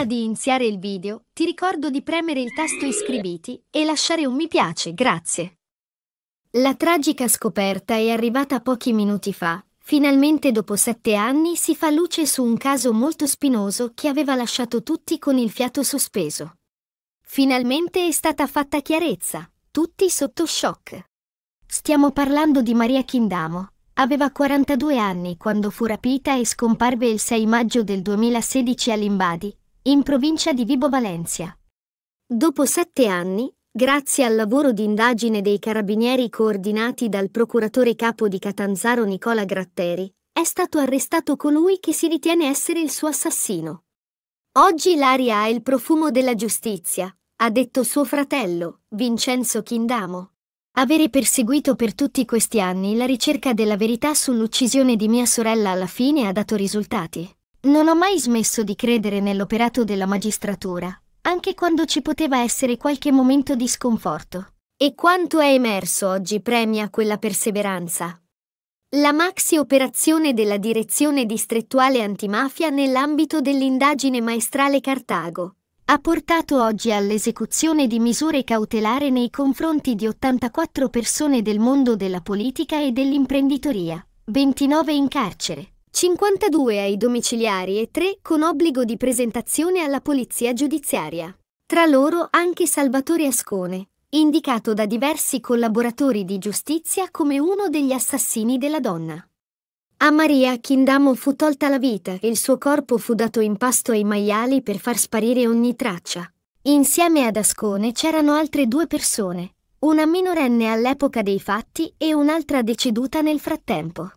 Prima di iniziare il video, ti ricordo di premere il tasto iscriviti e lasciare un mi piace, grazie. La tragica scoperta è arrivata pochi minuti fa. Finalmente dopo sette anni si fa luce su un caso molto spinoso che aveva lasciato tutti con il fiato sospeso. Finalmente è stata fatta chiarezza, tutti sotto shock. Stiamo parlando di Maria Kindamo. Aveva 42 anni quando fu rapita e scomparve il 6 maggio del 2016 a Limbadi, in provincia di Vibo Valencia. Dopo sette anni, grazie al lavoro di indagine dei carabinieri coordinati dal procuratore capo di Catanzaro Nicola Gratteri, è stato arrestato colui che si ritiene essere il suo assassino. Oggi l'aria ha il profumo della giustizia, ha detto suo fratello, Vincenzo Chindamo. Avere perseguito per tutti questi anni la ricerca della verità sull'uccisione di mia sorella alla fine ha dato risultati. Non ho mai smesso di credere nell'operato della magistratura, anche quando ci poteva essere qualche momento di sconforto. E quanto è emerso oggi premia quella perseveranza. La maxi operazione della Direzione Distrettuale Antimafia nell'ambito dell'indagine maestrale Cartago ha portato oggi all'esecuzione di misure cautelari nei confronti di 84 persone del mondo della politica e dell'imprenditoria, 29 in carcere, 52 ai domiciliari e 3 con obbligo di presentazione alla polizia giudiziaria. Tra loro anche Salvatore Ascone, indicato da diversi collaboratori di giustizia come uno degli assassini della donna. A Maria Kindamo fu tolta la vita e il suo corpo fu dato in pasto ai maiali per far sparire ogni traccia. Insieme ad Ascone c'erano altre due persone, una minorenne all'epoca dei fatti e un'altra deceduta nel frattempo.